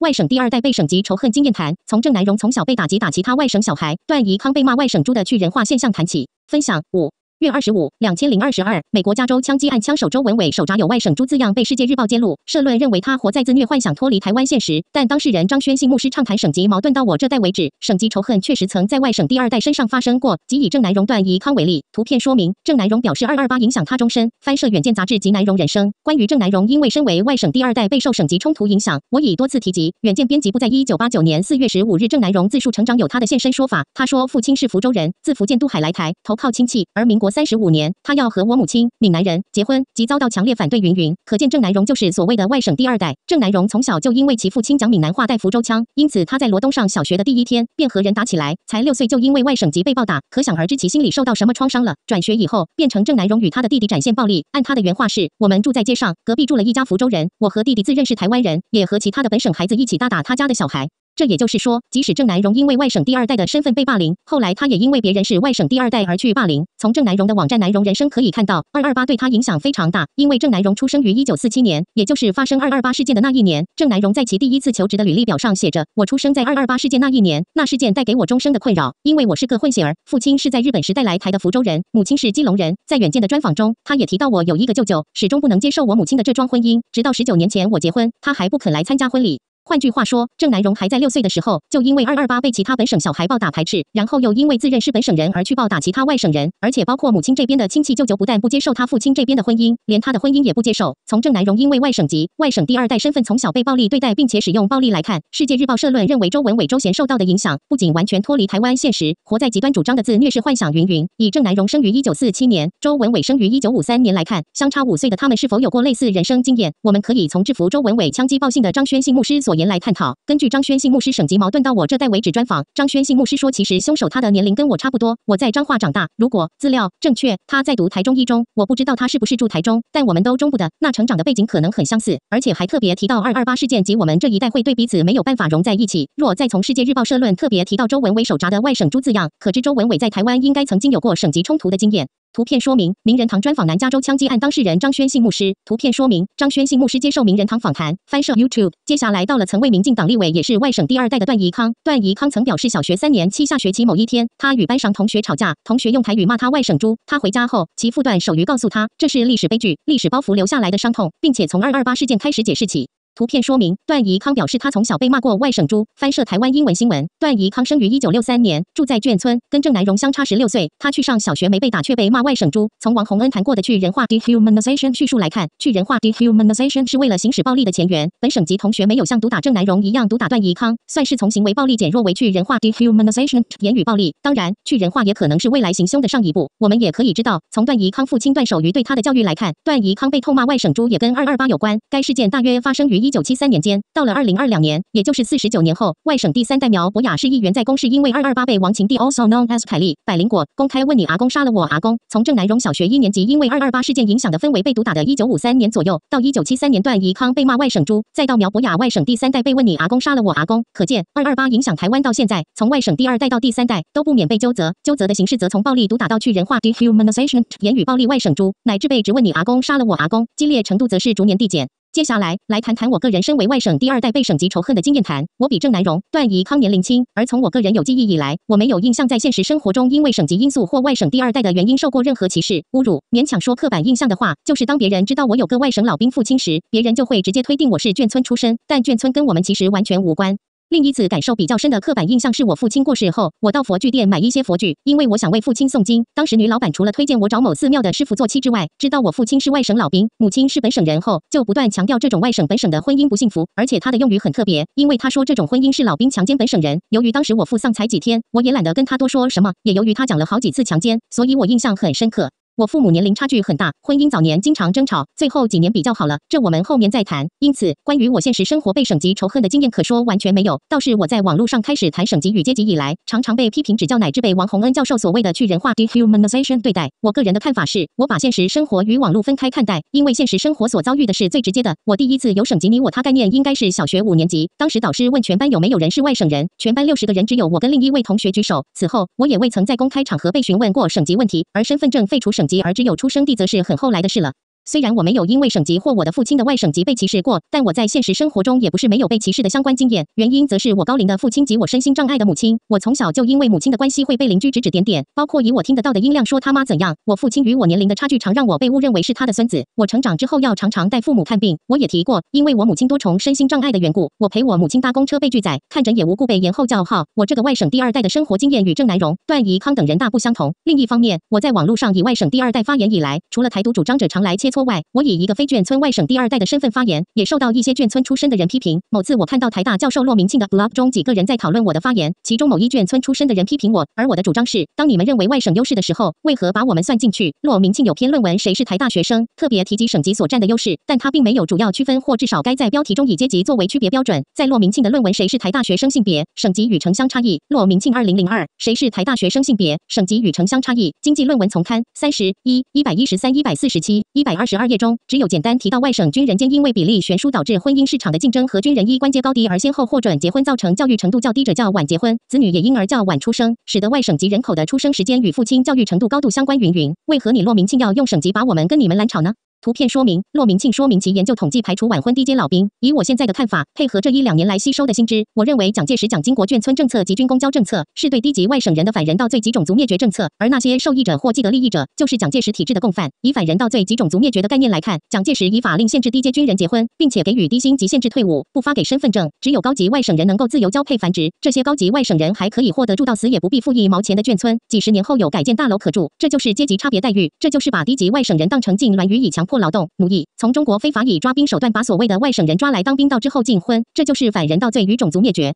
外省第二代被省级仇恨经验谈：从郑南荣从小被打击，打其他外省小孩。段怡康被骂外省猪的去人化现象谈起，分享五。月二十五，两千零二十二，美国加州枪击案枪手周文伟手札有外省猪字样被《世界日报》揭露，社论认为他活在自虐幻想，脱离台湾现实。但当事人张宣信牧师畅谈省级矛盾到我这代为止，省级仇恨确实曾在外省第二代身上发生过。即以郑南荣断以康为例，图片说明郑南荣表示二二八影响他终身。翻摄《远见》杂志及南荣人生。关于郑南荣因为身为外省第二代，备受省级冲突影响，我已多次提及。《远见》编辑部在一九八九年四月十五日，郑南荣自述成长有他的现身说法。他说父亲是福州人，自福建渡海来台投靠亲戚，而民国。活三十五年，他要和我母亲闽南人结婚，即遭到强烈反对。云云，可见郑南荣就是所谓的外省第二代。郑南荣从小就因为其父亲讲闽南话带福州腔，因此他在罗东上小学的第一天便和人打起来，才六岁就因为外省籍被暴打，可想而知其心理受到什么创伤了。转学以后，变成郑南荣与他的弟弟展现暴力。按他的原话是：我们住在街上，隔壁住了一家福州人，我和弟弟自认是台湾人，也和其他的本省孩子一起打打他家的小孩。这也就是说，即使郑南荣因为外省第二代的身份被霸凌，后来他也因为别人是外省第二代而去霸凌。从郑南荣的网站“南荣人生”可以看到，二二八对他影响非常大。因为郑南荣出生于一九四七年，也就是发生二二八事件的那一年。郑南荣在其第一次求职的履历表上写着：“我出生在二二八事件那一年，那事件带给我终生的困扰，因为我是个混血儿，父亲是在日本时代来台的福州人，母亲是金龙人。”在远见的专访中，他也提到：“我有一个舅舅，始终不能接受我母亲的这桩婚姻，直到十九年前我结婚，他还不肯来参加婚礼。”换句话说，郑南荣还在六岁的时候，就因为二二八被其他本省小孩暴打排斥，然后又因为自认是本省人而去暴打其他外省人，而且包括母亲这边的亲戚舅舅，不但不接受他父亲这边的婚姻，连他的婚姻也不接受。从郑南荣因为外省籍、外省第二代身份，从小被暴力对待，并且使用暴力来看，《世界日报》社论认为周文伟、周贤受到的影响，不仅完全脱离台湾现实，活在极端主张的自虐式幻想云云。以郑南荣生于一九四七年，周文伟生于一九五三年来看，相差五岁的他们是否有过类似人生经验？我们可以从制服周文伟枪击暴信的张宣信牧师所。言来探讨。根据张宣信牧师省级矛盾到我这代为止专访，张宣信牧师说，其实凶手他的年龄跟我差不多，我在彰化长大。如果资料正确，他在读台中一中，我不知道他是不是住台中，但我们都中部的，那成长的背景可能很相似。而且还特别提到二二八事件及我们这一代会对彼此没有办法融在一起。若再从《世界日报》社论特别提到周文伟手札的外省猪字样，可知周文伟在台湾应该曾经有过省级冲突的经验。图片说明：名人堂专访南加州枪击案当事人张轩信牧师。图片说明：张轩信牧师接受名人堂访谈。翻摄 YouTube。接下来到了曾为民进党立委，也是外省第二代的段宜康。段宜康曾表示，小学三年七下学期某一天，他与班上同学吵架，同学用台语骂他外省猪。他回家后，其父段守瑜告诉他，这是历史悲剧、历史包袱留下来的伤痛，并且从二二八事件开始解释起。图片说明：段怡康表示，他从小被骂过“外省猪”。翻摄台湾英文新闻。段怡康生于一九六三年，住在眷村，跟郑南荣相差十六岁。他去上小学没被打，却被骂“外省猪”。从王洪恩谈过的去人化 （dehumanization） 叙述来看，去人化 （dehumanization） 是为了行使暴力的前缘。本省级同学没有像毒打郑南荣一样毒打段怡康，算是从行为暴力减弱为去人化 （dehumanization） 言语暴力。当然，去人化也可能是未来行凶的上一步。我们也可以知道，从段怡康父亲段守瑜对他的教育来看，段怡康被痛骂“外省猪”也跟二二八有关。该事件大约发生于。一九七三年间，到了二零二两年，也就是四十九年后，外省第三代苗博雅市议员在公是因为二二八被王晴地 （also known as 凯丽百灵果）公开问你阿公杀了我阿公。从正南荣小学一年级，因为二二八事件影响的氛围被毒打的，一九五三年左右到一九七三年段怡康被骂外省猪，再到苗博雅外省第三代被问你阿公杀了我阿公，可见二二八影响台湾到现在，从外省第二代到第三代都不免被纠责。纠责的形式则从暴力毒打到去人化 （dehumanization） 言语暴力外省猪，乃至被质问你阿公杀了我阿公，激烈程度则是逐年递减。接下来来谈谈我个人，身为外省第二代被省级仇恨的经验谈。我比郑南荣、段宜康年龄轻，而从我个人有记忆以来，我没有印象在现实生活中因为省级因素或外省第二代的原因受过任何歧视、侮辱。勉强说刻板印象的话，就是当别人知道我有个外省老兵父亲时，别人就会直接推定我是眷村出身，但眷村跟我们其实完全无关。另一次感受比较深的刻板印象是我父亲过世后，我到佛具店买一些佛具，因为我想为父亲诵经。当时女老板除了推荐我找某寺庙的师傅做妻之外，知道我父亲是外省老兵，母亲是本省人后，就不断强调这种外省本省的婚姻不幸福，而且她的用语很特别，因为她说这种婚姻是老兵强奸本省人。由于当时我父丧才几天，我也懒得跟她多说什么，也由于她讲了好几次强奸，所以我印象很深刻。我父母年龄差距很大，婚姻早年经常争吵，最后几年比较好了。这我们后面再谈。因此，关于我现实生活被省级仇恨的经验，可说完全没有。倒是我在网络上开始谈省级与阶级以来，常常被批评指教，乃至被王洪恩教授所谓的去人化 （dehumanization） 对待。我个人的看法是，我把现实生活与网络分开看待，因为现实生活所遭遇的是最直接的。我第一次有省级你我他概念，应该是小学五年级。当时导师问全班有没有人是外省人，全班六十个人只有我跟另一位同学举手。此后我也未曾在公开场合被询问过省级问题，而身份证废除省。及而只有出生地，则是很后来的事了。虽然我没有因为省级或我的父亲的外省级被歧视过，但我在现实生活中也不是没有被歧视的相关经验。原因则是我高龄的父亲及我身心障碍的母亲。我从小就因为母亲的关系会被邻居指指点点，包括以我听得到的音量说他妈怎样。我父亲与我年龄的差距常让我被误认为是他的孙子。我成长之后要常常带父母看病，我也提过，因为我母亲多重身心障碍的缘故，我陪我母亲搭公车被拒载，看诊也无故被延后叫号。我这个外省第二代的生活经验与郑南荣、段宜康等人大不相同。另一方面，我在网络上以外省第二代发言以来，除了台独主张者常来切磋。此外，我以一个非眷村外省第二代的身份发言，也受到一些眷村出身的人批评。某次，我看到台大教授骆明庆的 blog 中几个人在讨论我的发言，其中某一眷村出身的人批评我，而我的主张是：当你们认为外省优势的时候，为何把我们算进去？骆明庆有篇论文《谁是台大学生》，特别提及省级所占的优势，但他并没有主要区分，或至少该在标题中以阶级作为区别标准。在骆明庆的论文《谁是台大学生：性别、省级与城乡差异》，骆明庆二零零二《谁是台大学生：性别、省级与城乡差异》经济论文丛刊三十一、一百一十三、一百四十七、一百二。十二页中，只有简单提到外省军人间因为比例悬殊导致婚姻市场的竞争和军人一官阶高低而先后获准结婚，造成教育程度较低者较晚结婚，子女也因而较晚出生，使得外省级人口的出生时间与父亲教育程度高度相关。云云，为何你洛明庆要用省级把我们跟你们拦吵呢？图片说明：骆明庆说明其研究统计排除晚婚低阶老兵。以我现在的看法，配合这一两年来吸收的新知，我认为蒋介石蒋经国眷村政策及军公交政策是对低级外省人的反人道最及种族灭绝政策。而那些受益者或既得利益者，就是蒋介石体制的共犯。以反人道最及种族灭绝的概念来看，蒋介石以法令限制低阶军人结婚，并且给予低薪及限制退伍，不发给身份证，只有高级外省人能够自由交配繁殖。这些高级外省人还可以获得住到死也不必付一毛钱的眷村，几十年后有改建大楼可住。这就是阶级差别待遇，这就是把低级外省人当成进卵予以强。迫劳动、奴役，从中国非法以抓兵手段把所谓的外省人抓来当兵，到之后禁婚，这就是反人道罪与种族灭绝。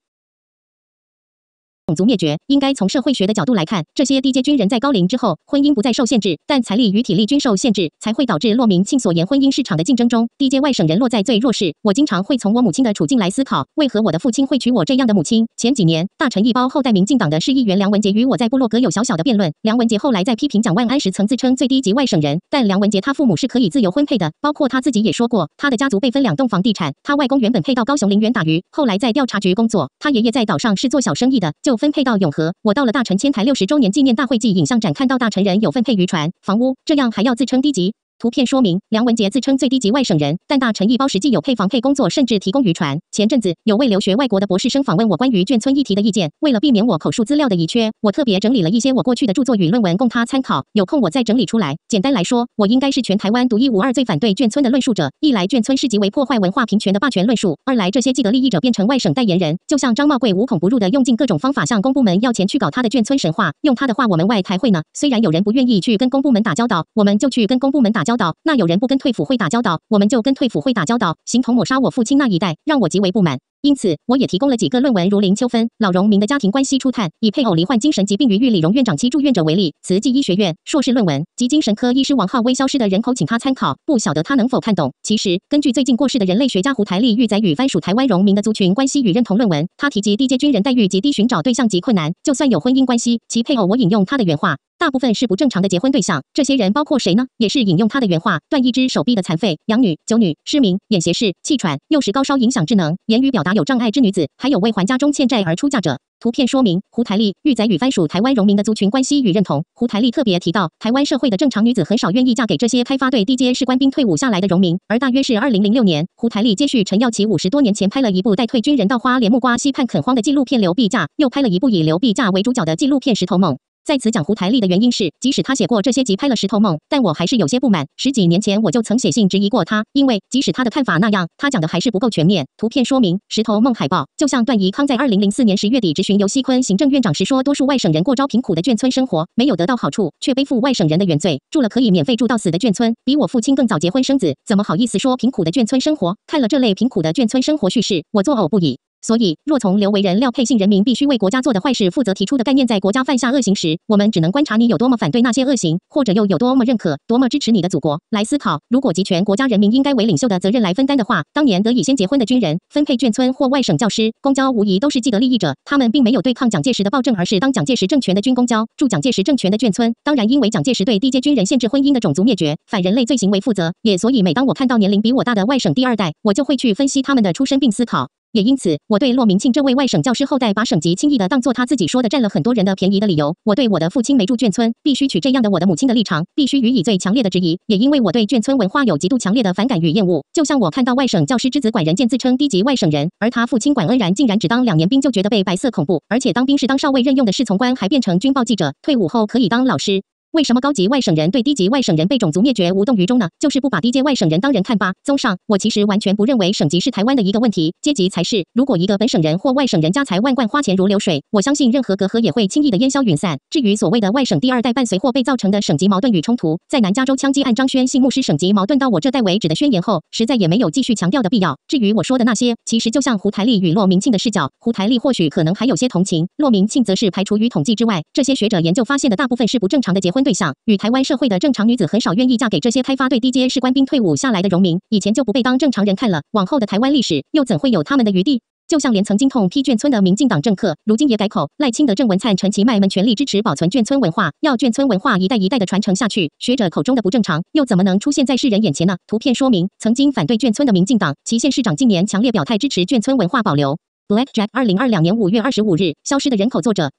种族灭绝应该从社会学的角度来看，这些低阶军人在高龄之后，婚姻不再受限制，但财力与体力均受限制，才会导致骆明庆所言婚姻市场的竞争中，低阶外省人落在最弱势。我经常会从我母亲的处境来思考，为何我的父亲会娶我这样的母亲。前几年，大臣一包后代民进党的市议员梁文杰与我在部落格有小小的辩论。梁文杰后来在批评蒋万安时，曾自称最低级外省人，但梁文杰他父母是可以自由婚配的，包括他自己也说过，他的家族被分两栋房地产，他外公原本配到高雄林园打鱼，后来在调查局工作，他爷爷在岛上是做小生意的，就。分配到永和，我到了大陈迁台六十周年纪念大会暨影像展，看到大陈人有分配渔船、房屋，这样还要自称低级。图片说明：梁文杰自称最低级外省人，但大陈一包实际有配房配工作，甚至提供渔船。前阵子有位留学外国的博士生访问我，关于眷村议题的意见。为了避免我口述资料的遗缺，我特别整理了一些我过去的著作与论文供他参考。有空我再整理出来。简单来说，我应该是全台湾独一无二最反对眷村的论述者。一来眷村是极为破坏文化平权的霸权论述；二来这些既得利益者变成外省代言人，就像张茂贵无孔不入的用尽各种方法向公部门要钱去搞他的眷村神话。用他的话，我们外台会呢？虽然有人不愿意去跟公部门打交道，我们就去跟公部门打交。交道，那有人不跟退府会打交道，我们就跟退府会打交道，形同抹杀我父亲那一代，让我极为不满。因此，我也提供了几个论文，如林秋芬《老荣民的家庭关系初探》，以配偶罹患精神疾病与玉龄荣院长期住院者为例，慈济医学院硕士论文；及精神科医师王浩威《消失的人口》，请他参考，不晓得他能否看懂。其实，根据最近过世的人类学家胡台丽玉仔与番薯台湾荣民的族群关系与认同论文，他提及低阶军人待遇及低寻找对象及困难，就算有婚姻关系，其配偶我引用他的原话，大部分是不正常的结婚对象。这些人包括谁呢？也是引用他的原话，断一只手臂的残废、养女、九女、失明、眼斜视、气喘、幼时高烧影响智能、言语表达。有障碍之女子，还有未还家中欠债而出嫁者。图片说明胡台丽玉仔与番薯台湾荣民的族群关系与认同。胡台丽特别提到，台湾社会的正常女子很少愿意嫁给这些开发队低阶士官兵退伍下来的荣民。而大约是二零零六年，胡台丽接续陈耀奇五十多年前拍了一部带退军人到花莲木瓜溪畔垦荒的纪录片《刘碧嫁》，又拍了一部以刘碧嫁为主角的纪录片《石头梦》。在此讲胡台丽的原因是，即使他写过这些集拍了《石头梦》，但我还是有些不满。十几年前我就曾写信质疑过他，因为即使他的看法那样，他讲的还是不够全面。图片说明：《石头梦》海报。就像段怡康在二零零四年十月底直询尤锡坤行政院长时说，多数外省人过招贫苦的眷村生活，没有得到好处，却背负外省人的原罪，住了可以免费住到死的眷村，比我父亲更早结婚生子，怎么好意思说贫苦的眷村生活？看了这类贫苦的眷村生活叙事，我作呕不已。所以，若从刘为人料配姓人民必须为国家做的坏事负责提出的概念，在国家犯下恶行时，我们只能观察你有多么反对那些恶行，或者又有多么认可、多么支持你的祖国来思考。如果集权国家人民应该为领袖的责任来分担的话，当年得以先结婚的军人分配眷村或外省教师、公交，无疑都是既得利益者。他们并没有对抗蒋介石的暴政，而是当蒋介石政权的军公交，住蒋介石政权的眷村。当然，因为蒋介石对低阶军人限制婚姻的种族灭绝反人类罪行为负责，也所以，每当我看到年龄比我大的外省第二代，我就会去分析他们的出身，并思考。也因此，我对骆明庆这位外省教师后代把省级轻易的当做他自己说的占了很多人的便宜的理由，我对我的父亲没住眷村，必须取这样的我的母亲的立场，必须予以最强烈的质疑。也因为我对眷村文化有极度强烈的反感与厌恶，就像我看到外省教师之子管仁健自称低级外省人，而他父亲管恩然竟然只当两年兵就觉得被白色恐怖，而且当兵是当少尉任用的侍从官，还变成军报记者，退伍后可以当老师。为什么高级外省人对低级外省人被种族灭绝无动于衷呢？就是不把低阶外省人当人看吧。综上，我其实完全不认为省级是台湾的一个问题，阶级才是。如果一个本省人或外省人家财万贯，花钱如流水，我相信任何隔阂也会轻易的烟消云散。至于所谓的外省第二代伴随或被造成的省级矛盾与冲突，在南加州枪击案张轩信牧师省级矛盾到我这代为止的宣言后，实在也没有继续强调的必要。至于我说的那些，其实就像胡台丽与骆明庆的视角，胡台丽或许可能还有些同情，骆明庆则是排除于统计之外。这些学者研究发现的大部分是不正常的结婚。对象与台湾社会的正常女子很少愿意嫁给这些开发队低阶是官兵退伍下来的荣民，以前就不被当正常人看了，往后的台湾历史又怎会有他们的余地？就像连曾经痛批眷村的民进党政客，如今也改口赖清德、郑文灿、陈其迈们全力支持保存眷村文化，要眷村文化一代一代的传承下去。学者口中的不正常，又怎么能出现在世人眼前呢？图片说明：曾经反对眷村的民进党旗县市长近年强烈表态支持眷村文化保留。Black Jack，二零二两年五月二十五日消失的人口，作者。